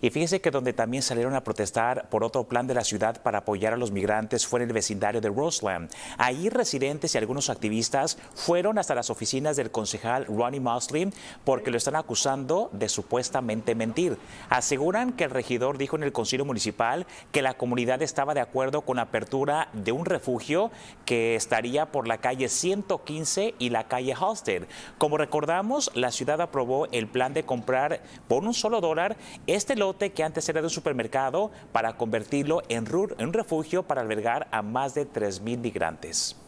Y fíjese que donde también salieron a protestar por otro plan de la ciudad para apoyar a los migrantes fue en el vecindario de Roseland. Ahí residentes y algunos activistas fueron hasta las oficinas del concejal Ronnie Mosley porque lo están acusando de supuestamente mentir. Aseguran que el regidor dijo en el concilio municipal que la comunidad estaba de acuerdo con la apertura de un refugio que estaría por la calle 115 y la calle Halsted. Como recordamos, la ciudad aprobó el plan de comprar por un solo dólar este que antes era de un supermercado para convertirlo en, en un refugio para albergar a más de 3.000 migrantes.